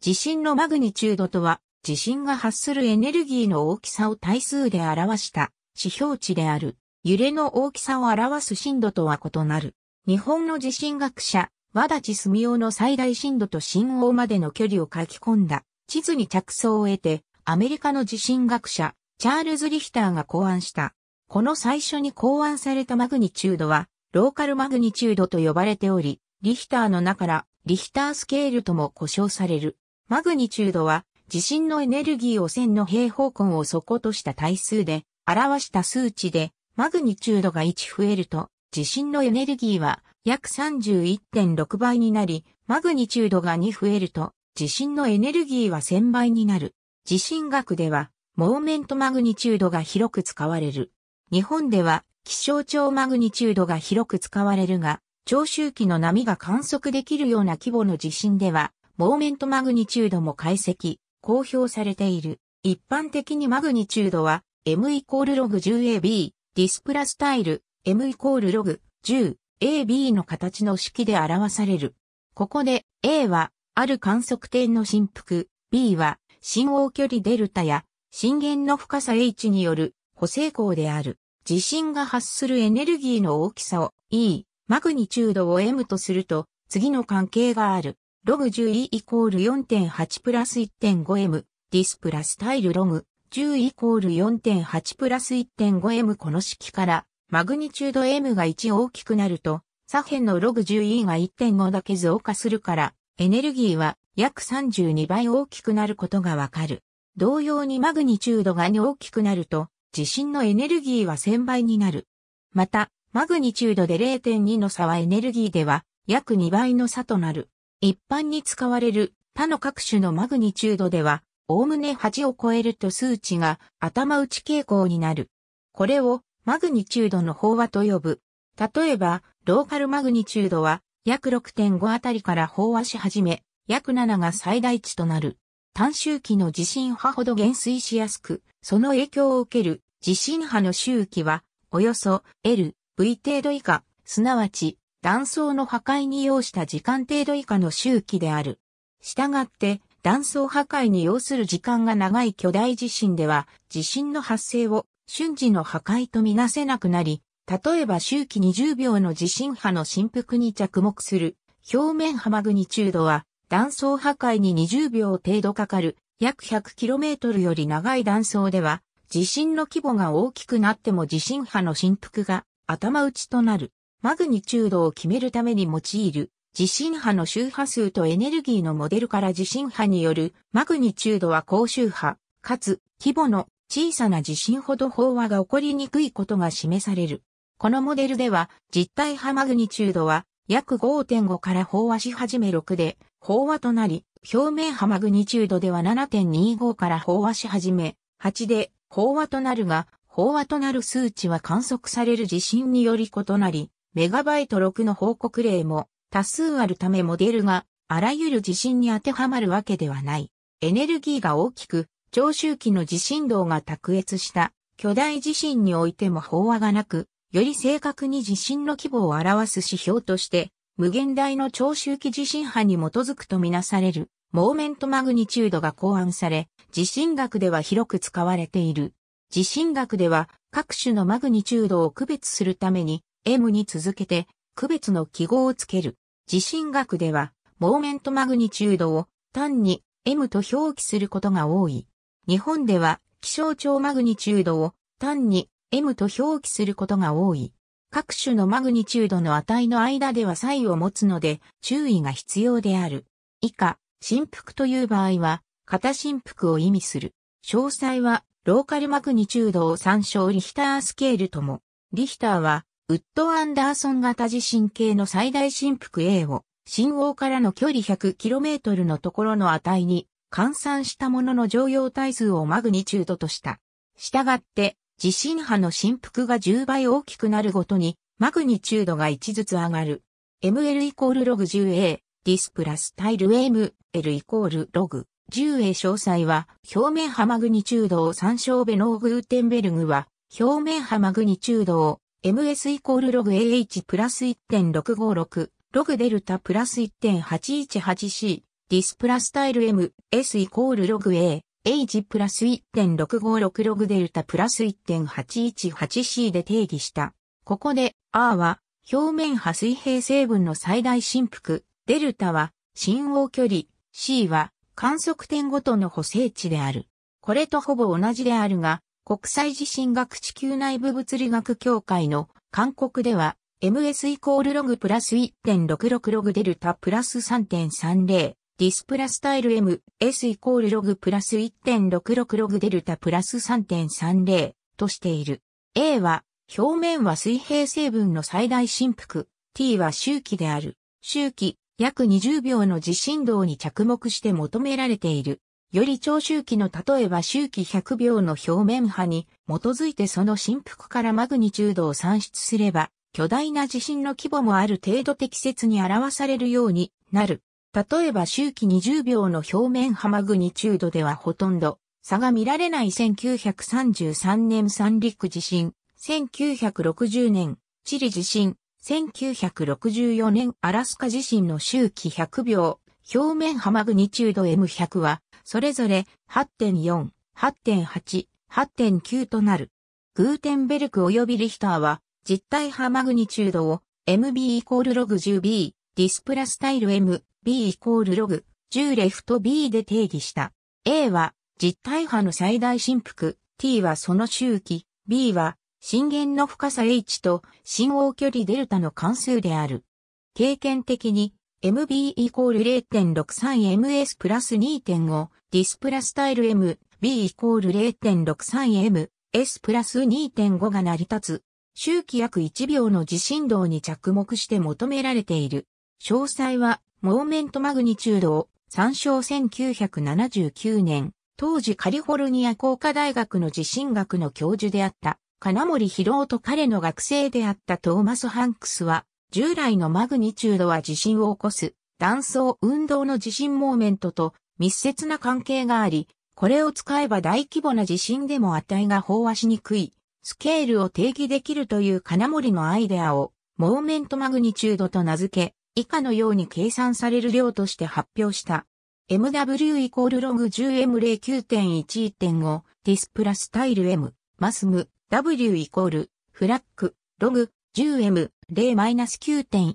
地震のマグニチュードとは、地震が発するエネルギーの大きさを対数で表した指標値である。揺れの大きさを表す震度とは異なる。日本の地震学者、和立住夫の最大震度と震央までの距離を書き込んだ地図に着想を得て、アメリカの地震学者、チャールズ・リヒターが考案した。この最初に考案されたマグニチュードは、ローカルマグニチュードと呼ばれており、リヒターの名から、リヒタースケールとも呼称される。マグニチュードは地震のエネルギーを1000の平方根を底とした対数で表した数値でマグニチュードが1増えると地震のエネルギーは約31.6倍になり、マグニチュードが2増えると地震のエネルギーは1000倍になる。地震学ではモーメントマグニチュードが広く使われる。日本では気象庁マグニチュードが広く使われるが、長周期の波が観測できるような規模の地震では、モーメントマグニチュードも解析、公表されている。一般的にマグニチュードは M イコールログ 10AB、ディスプラスタイル M イコールログ 10AB の形の式で表される。ここで A はある観測点の振幅、B は信号距離デルタや震源の深さ H による補正項である。地震が発するエネルギーの大きさを E、マグニチュードを M とすると次の関係がある。ログ 10E イコール4.8プラス 1.5M、ディスプラスタイルログ 10E イコール4.8プラス 1.5M この式から、マグニチュード M が1大きくなると、左辺のログ 10E が1.5だけ増加するから、エネルギーは約32倍大きくなることがわかる。同様にマグニチュードが2大きくなると、地震のエネルギーは1000倍になる。また、マグニチュードで0.2の差はエネルギーでは約2倍の差となる。一般に使われる他の各種のマグニチュードでは、おおむね8を超えると数値が頭打ち傾向になる。これをマグニチュードの飽和と呼ぶ。例えば、ローカルマグニチュードは約6.5あたりから飽和し始め、約7が最大値となる。短周期の地震波ほど減衰しやすく、その影響を受ける地震波の周期は、およそ L、V 程度以下、すなわち断層の破壊に要した時間程度以下の周期である。したがって、断層破壊に要する時間が長い巨大地震では、地震の発生を瞬時の破壊とみなせなくなり、例えば周期20秒の地震波の振幅に着目する表面波マグニチュードは断層破壊に20秒程度かかる約 100km より長い断層では地震の規模が大きくなっても地震波の振幅が頭打ちとなる。マグニチュードを決めるために用いる地震波の周波数とエネルギーのモデルから地震波によるマグニチュードは高周波、かつ規模の小さな地震ほど飽和が起こりにくいことが示される。このモデルでは実体波マグニチュードは約5.5から飽和し始め6で飽和となり、表面波マグニチュードでは7.25から飽和し始め、8で飽和となるが、飽和となる数値は観測される地震により異なり、メガバイト6の報告例も多数あるためモデルがあらゆる地震に当てはまるわけではない。エネルギーが大きく、長周期の地震動が卓越した巨大地震においても飽和がなく、より正確に地震の規模を表す指標として、無限大の長周期地震波に基づくとみなされる、モーメントマグニチュードが考案され、地震学では広く使われている。地震学では各種のマグニチュードを区別するために、M に続けて区別の記号をつける。地震学では、モーメントマグニチュードを単に M と表記することが多い。日本では、気象庁マグニチュードを単に M と表記することが多い。各種のマグニチュードの値の間では差異を持つので注意が必要である。以下、振幅という場合は、型振幅を意味する。詳細は、ローカルマグニチュードを参照リヒタースケールとも。リヒターは、ウッド・アンダーソン型地震計の最大振幅 A を、信号からの距離 100km のところの値に、換算したものの常用体数をマグニチュードとした。したがって、地震波の振幅が10倍大きくなるごとに、マグニチュードが1ずつ上がる。ML イコールログ 10A、ディスプラスタイル ML イコールログ 10A 詳細は、表面波マグニチュードを参照ベノーグーテンベルグは、表面波マグニチュードを ms イコールログ ah プラス1.656、ログデルタプラス 1.818c、ディスプラスタイル ms イコールログ a、h プラス1.656ログデルタプラス 1.818c で定義した。ここで r は表面波水平成分の最大振幅、デルタは振応距離、c は観測点ごとの補正値である。これとほぼ同じであるが、国際地震学地球内部物理学協会の勧告では、ms イコールログプラス1.66ログデルタプラス3.30ディスプラスタイル ms イコールログプラス1.66ログデルタプラス3.30としている。A は表面は水平成分の最大振幅、t は周期である。周期約20秒の地震動に着目して求められている。より長周期の例えば周期100秒の表面波に基づいてその振幅からマグニチュードを算出すれば、巨大な地震の規模もある程度適切に表されるようになる。例えば周期20秒の表面波マグニチュードではほとんど差が見られない1933年三陸地震、1960年チリ地震、1964年アラスカ地震の周期100秒、表面波マグニチュード M100 はそれぞれ8.4、8.8、8.9となる。グーテンベルク及びリヒターは、実体波マグニチュードを MB イコールログ 10B、ディスプラスタイル MB イコールログ10レフト B で定義した。A は実体波の最大振幅、T はその周期、B は震源の深さ H と信号距離デルタの関数である。経験的に MB イコール 0.63ms プラス2.5、ディスプラスタイル M、B イコール 0.63m、S プラス2.5が成り立つ。周期約1秒の地震動に着目して求められている。詳細は、モーメントマグニチュードを参照1979年、当時カリフォルニア工科大学の地震学の教授であった、金森博夫と彼の学生であったトーマス・ハンクスは、従来のマグニチュードは地震を起こす断層運動の地震モーメントと密接な関係があり、これを使えば大規模な地震でも値が飽和しにくいスケールを定義できるという金森のアイデアをモーメントマグニチュードと名付け、以下のように計算される量として発表した。MW イコールログ 10M09.11.5 ディスプラスタイル M マスム W イコールフラックログ 10M 0-9.1、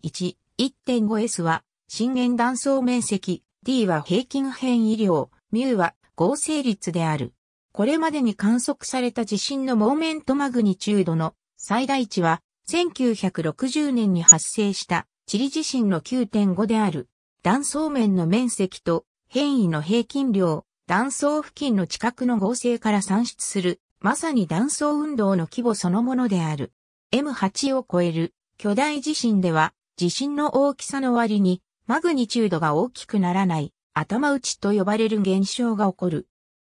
1.5S は、震源断層面積、D は平均変異量、μ は合成率である。これまでに観測された地震のモーメントマグニチュードの最大値は、1960年に発生したチリ地震の9.5である。断層面の面積と変異の平均量、断層付近の地殻の合成から算出する、まさに断層運動の規模そのものである。M8 を超える巨大地震では、地震の大きさの割に、マグニチュードが大きくならない、頭打ちと呼ばれる現象が起こる。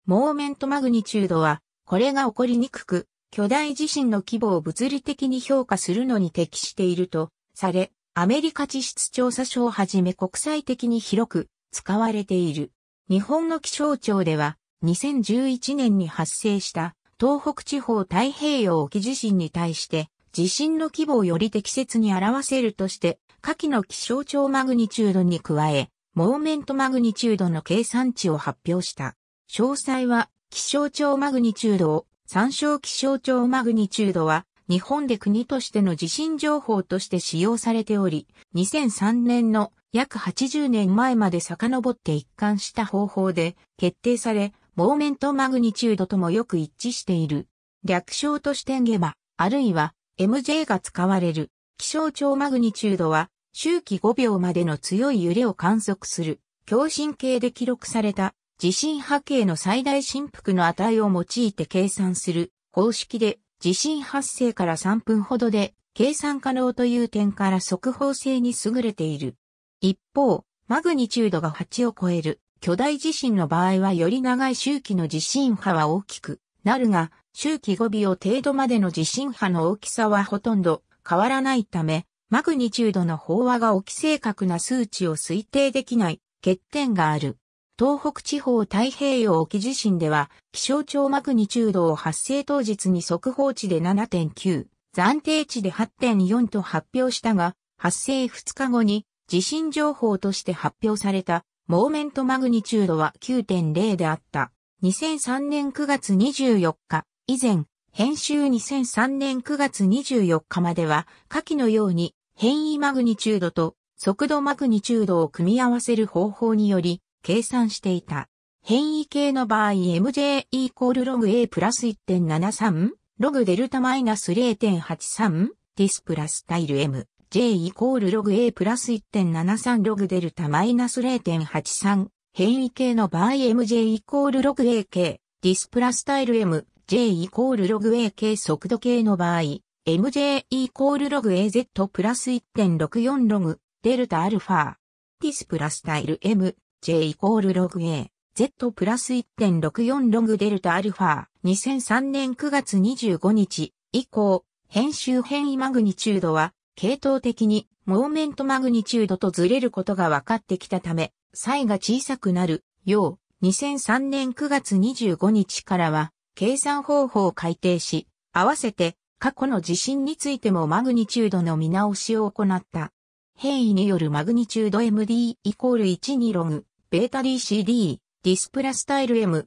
モーメントマグニチュードは、これが起こりにくく、巨大地震の規模を物理的に評価するのに適していると、され、アメリカ地質調査所をはじめ国際的に広く使われている。日本の気象庁では、2011年に発生した東北地方太平洋沖地震に対して、地震の規模をより適切に表せるとして、下記の気象庁マグニチュードに加え、モーメントマグニチュードの計算値を発表した。詳細は、気象庁マグニチュードを、参照気象庁マグニチュードは、日本で国としての地震情報として使用されており、2003年の約80年前まで遡って一貫した方法で決定され、モーメントマグニチュードともよく一致している。略称としてゲバ、あるいは MJ が使われる。気象庁マグニチュードは、周期5秒までの強い揺れを観測する、共振系で記録された、地震波形の最大振幅の値を用いて計算する方式で、地震発生から3分ほどで計算可能という点から速報性に優れている。一方、マグニチュードが8を超える巨大地震の場合はより長い周期の地震波は大きくなるが、周期5秒程度までの地震波の大きさはほとんど変わらないため、マグニチュードの飽和が起き正確な数値を推定できない欠点がある。東北地方太平洋沖地震では、気象庁マグニチュードを発生当日に速報値で7.9、暫定値で8.4と発表したが、発生2日後に地震情報として発表されたモーメントマグニチュードは9.0であった。2003年9月24日、以前、編集2003年9月24日までは、下記のように変異マグニチュードと速度マグニチュードを組み合わせる方法により計算していた。変異系の場合 MJ イコールログ A プラス1.73、ログデルタマイナス0.83、ディスプラスタイル M、J イコールログ A プラス1.73ログデルタマイナス0.83、変異系の場合 MJ イコールログ AK、ディスプラスタイル M、j イコールログ a k 速度計の場合、mj イコールログ az プラス1.64ログ、デルタアルファ。ディスプラスタイル m、j イコールログ a、z プラス1.64ログデルタアルファ。2003年9月25日以降、編集変異マグニチュードは、系統的に、モーメントマグニチュードとずれることが分かってきたため、差異が小さくなるよう、2003年9月25日からは、計算方法を改定し、合わせて過去の地震についてもマグニチュードの見直しを行った。変異によるマグニチュード MD イコール1にログ、ベータ DCD、ディスプラスタイル MD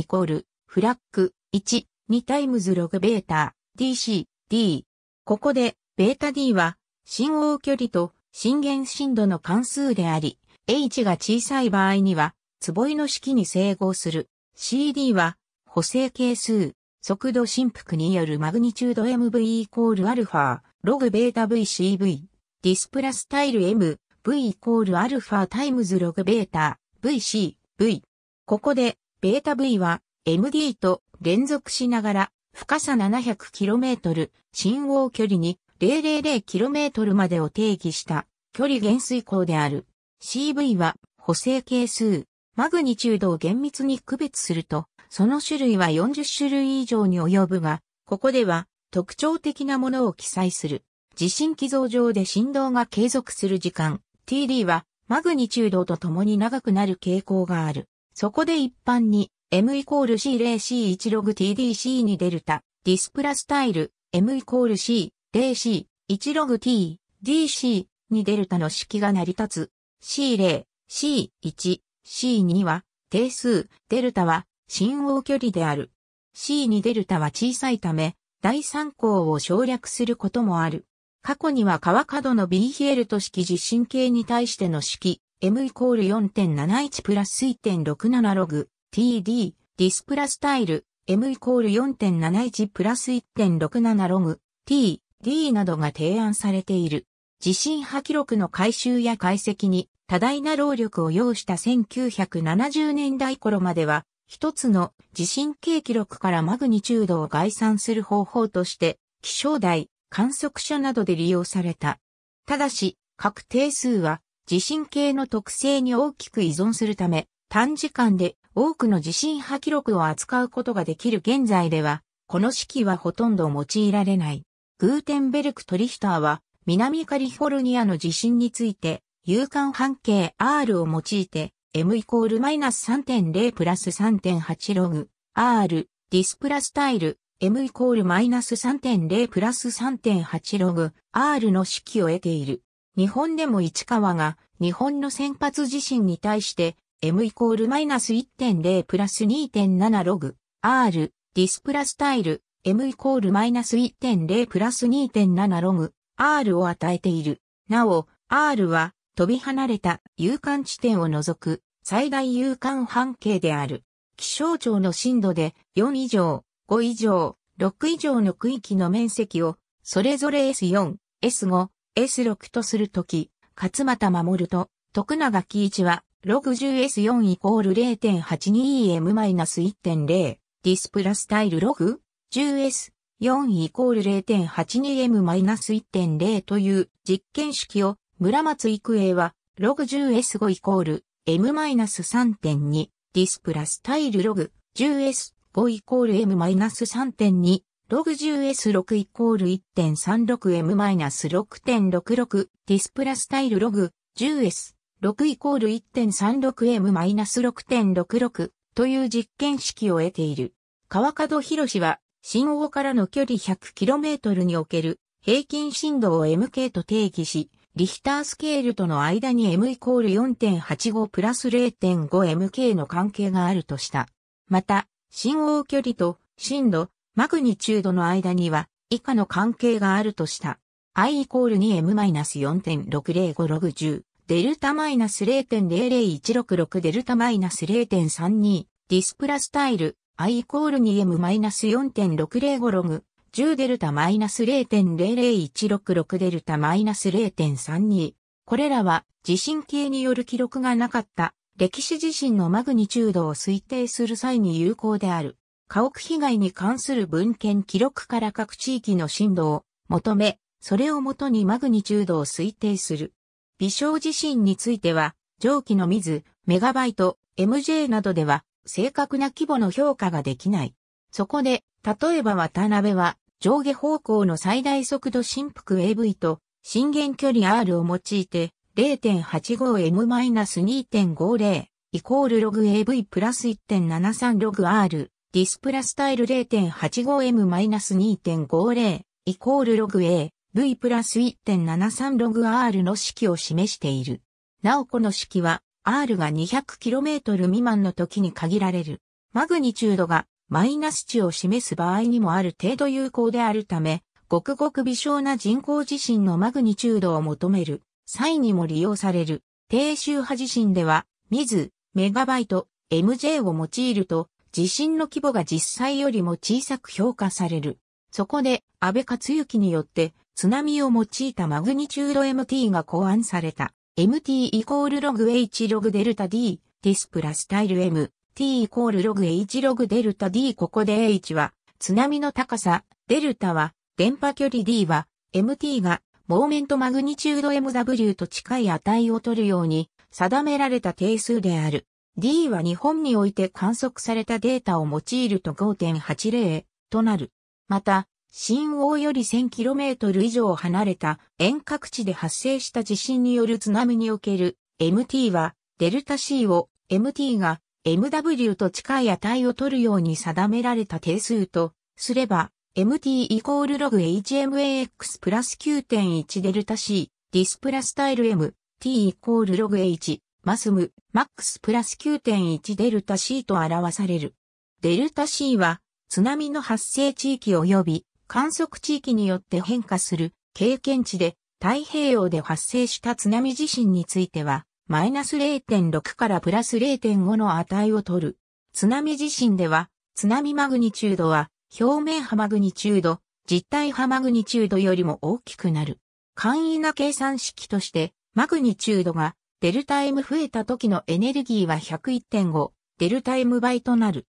イコール、フラッグ1、2タイムズログベータ、DC、D。ここで、ベータ D は、信号距離と震源深度の関数であり、H が小さい場合には、坪井の式に整合する。CD は、補正係数、速度振幅によるマグニチュード MV イコールアルファ、ログベータ VCV、ディスプラスタイル M、V イコールアルファタイムズログベータ、VC、V。ここで、ベータ V は、MD と連続しながら、深さ 700km、信号距離に 000km までを定義した距離減衰項である。CV は補正係数、マグニチュードを厳密に区別すると、その種類は40種類以上に及ぶが、ここでは特徴的なものを記載する。地震機造上で振動が継続する時間、TD はマグニチュードとともに長くなる傾向がある。そこで一般に M イコール C0C1 ログ TDC にデルタ、ディスプラスタイル M イコール C0C1 ログ T、DC にデルタの式が成り立つ。C0、C1、C2 は定数、デルタは信号距離である。C2 デルタは小さいため、第三項を省略することもある。過去には川角の B ヒエルト式地震計に対しての式、M イコール4.71プラス1.67ログ、TD、ディスプラスタイル、M イコール4.71プラス1.67ログ、T、D などが提案されている。地震波記録の回収や解析に多大な労力を要した1970年代頃までは一つの地震計記録からマグニチュードを概算する方法として、気象台、観測所などで利用された。ただし、確定数は地震計の特性に大きく依存するため、短時間で多くの地震波記録を扱うことができる現在では、この式はほとんど用いられない。グーテンベルク・トリヒターは、南カリフォルニアの地震について、有感半径 R を用いて、m イコールマイナス3.0プラス3.8ログ r ディスプラスタイル m イコールマイナス3.0プラス3.8ログ r の式を得ている。日本でも市川が日本の先発地震に対して m イコールマイナス1.0プラス2.7ログ r ディスプラスタイル m イコールマイナス1.0プラス2.7ログ r を与えている。なお、r は飛び離れた有感地点を除く最大有感半径である。気象庁の震度で4以上、5以上、6以上の区域の面積を、それぞれ S4、S5、S6 とするとき、勝又守ると、徳永喜一は、60S4 イコール 0.82M-1.0、ディスプラスタイルログ 10S4 イコール 0.82M-1.0 という実験式を村松育英は、ログ 10S5 イコール M-3.2 ディスプラスタイルログ 10S5 イコール M-3.2 ログ 10S6 イコール 1.36M-6.66 ディスプラスタイルログ 10S6 イコール 1.36M-6.66 という実験式を得ている。川角博士は、信号からの距離 100km における平均振動を MK と定義し、リヒタースケールとの間に M イコール4.85プラス 0.5MK の関係があるとした。また、信号距離と震度、マグニチュードの間には以下の関係があるとした。i イコール 2m-4.605 6 10、デルタマイナス0.00166デルタマイナス0.32、ディスプラスタイル、i イコール 2m-4.605 ログ、10デルタマイナス0.00166デルタマイナス0.32。これらは地震計による記録がなかった歴史地震のマグニチュードを推定する際に有効である。家屋被害に関する文献記録から各地域の震度を求め、それをもとにマグニチュードを推定する。微小地震については、上記の水、メガバイト、MJ などでは正確な規模の評価ができない。そこで、例えば渡辺は上下方向の最大速度振幅 AV と震源距離 R を用いて 0.85M-2.50 イコールログ AV プラス1.73ログ R ディスプラスタイル 0.85M-2.50 イコールログ A V プラス1.73ログ R の式を示している。なおこの式は R が 200km 未満の時に限られる。マグニチュードがマイナス値を示す場合にもある程度有効であるため、ごくごく微小な人工地震のマグニチュードを求める際にも利用される低周波地震では、水、メガバイト、MJ を用いると、地震の規模が実際よりも小さく評価される。そこで、安倍克行によって、津波を用いたマグニチュード MT が考案された。MT イコールログ H ログデルタ D、ティスプラスタイル M、t イコールログ h ログデルタ d ここで h は津波の高さ、デルタは電波距離 d は mt がモーメントマグニチュード mw と近い値を取るように定められた定数である。d は日本において観測されたデータを用いると5.80となる。また、新王より 1000km 以上離れた遠隔地で発生した地震による津波における MT はデルタ C を MT が MW と近い値を取るように定められた定数とすれば、MT イコールログ HMAX プラス9.1デルタ C ディスプラスタイル M T イコールログ H マスムマックスプラス9.1デルタ C と表される。デルタ C は津波の発生地域及び観測地域によって変化する経験値で太平洋で発生した津波地震についてはマイナス0.6からプラス0.5の値を取る。津波地震では、津波マグニチュードは、表面波マグニチュード、実体波マグニチュードよりも大きくなる。簡易な計算式として、マグニチュードが、デルタ M 増えた時のエネルギーは101.5、デルタ M 倍となる。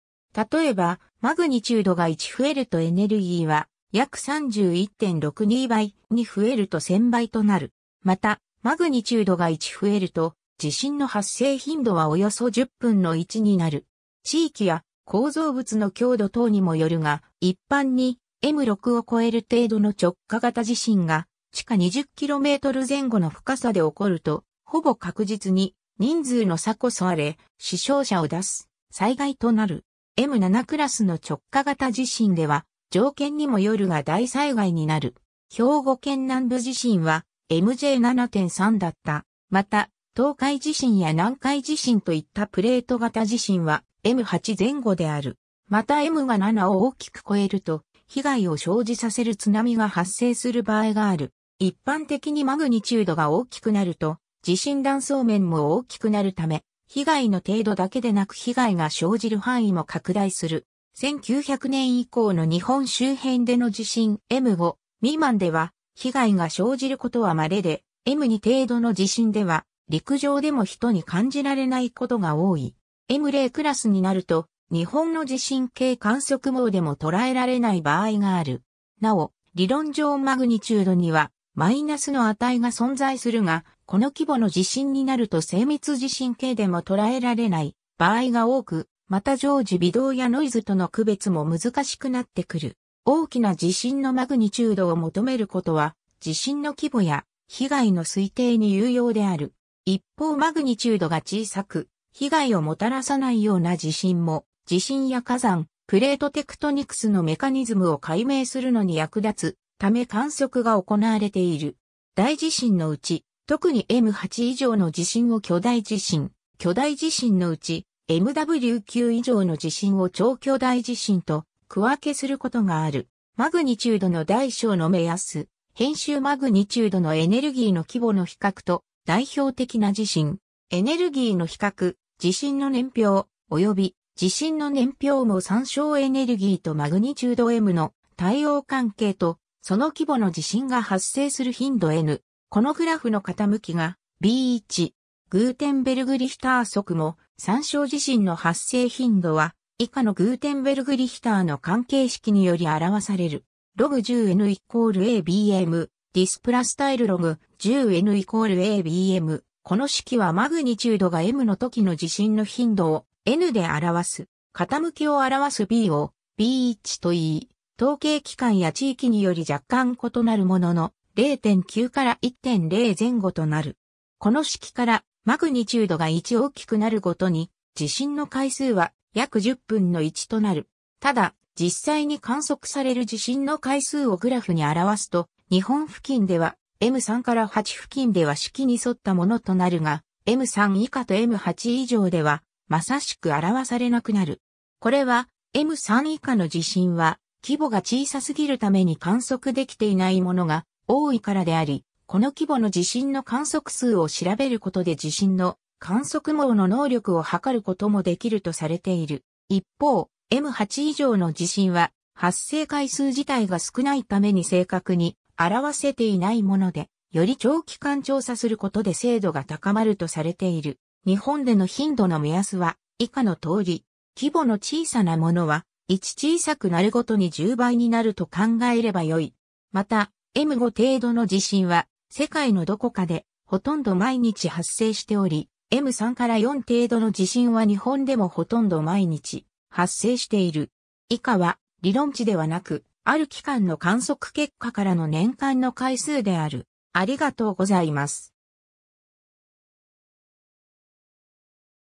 例えば、マグニチュードが1増えるとエネルギーは、約31.62倍に増えると1000倍となる。また、マグニチュードが1増えると、地震の発生頻度はおよそ10分の1になる。地域や構造物の強度等にもよるが、一般に M6 を超える程度の直下型地震が地下 20km 前後の深さで起こると、ほぼ確実に人数の差こそあれ、死傷者を出す災害となる。M7 クラスの直下型地震では、条件にもよるが大災害になる。兵庫県南部地震は MJ7.3 だった。また、東海地震や南海地震といったプレート型地震は M8 前後である。また M が7を大きく超えると、被害を生じさせる津波が発生する場合がある。一般的にマグニチュードが大きくなると、地震断層面も大きくなるため、被害の程度だけでなく被害が生じる範囲も拡大する。1900年以降の日本周辺での地震 M5 未満では、被害が生じることは稀で、M2 程度の地震では、陸上でも人に感じられないことが多い。M0 クラスになると、日本の地震計観測網でも捉えられない場合がある。なお、理論上マグニチュードには、マイナスの値が存在するが、この規模の地震になると精密地震計でも捉えられない場合が多く、また常時微動やノイズとの区別も難しくなってくる。大きな地震のマグニチュードを求めることは、地震の規模や被害の推定に有用である。一方マグニチュードが小さく、被害をもたらさないような地震も、地震や火山、プレートテクトニクスのメカニズムを解明するのに役立つため観測が行われている。大地震のうち、特に M8 以上の地震を巨大地震、巨大地震のうち MW9 以上の地震を超巨大地震と区分けすることがある。マグニチュードの大小の目安、編集マグニチュードのエネルギーの規模の比較と代表的な地震、エネルギーの比較、地震の年表、及び地震の年表も参照エネルギーとマグニチュード M の対応関係と、その規模の地震が発生する頻度 N。このグラフの傾きが B1、グーテンベルグリヒター速も参照地震の発生頻度は以下のグーテンベルグリヒターの関係式により表される。ログ1 0 n イコール ABM ディスプラスタイルログ 10N イコール ABM。この式はマグニチュードが M の時の地震の頻度を N で表す。傾きを表す B を B1 と言い、統計期間や地域により若干異なるものの0.9から1.0前後となる。この式からマグニチュードが1大きくなるごとに地震の回数は約10分の1となる。ただ、実際に観測される地震の回数をグラフに表すと、日本付近では M3 から8付近では式に沿ったものとなるが、M3 以下と M8 以上では、まさしく表されなくなる。これは、M3 以下の地震は、規模が小さすぎるために観測できていないものが多いからであり、この規模の地震の観測数を調べることで地震の観測網の能力を測ることもできるとされている。一方、M8 以上の地震は発生回数自体が少ないために正確に表せていないもので、より長期間調査することで精度が高まるとされている。日本での頻度の目安は以下の通り、規模の小さなものは、1小さくなるごとに10倍になると考えればよい。また、M5 程度の地震は、世界のどこかで、ほとんど毎日発生しており、M3 から4程度の地震は日本でもほとんど毎日発生している。以下は理論値ではなくある期間の観測結果からの年間の回数である。ありがとうございます。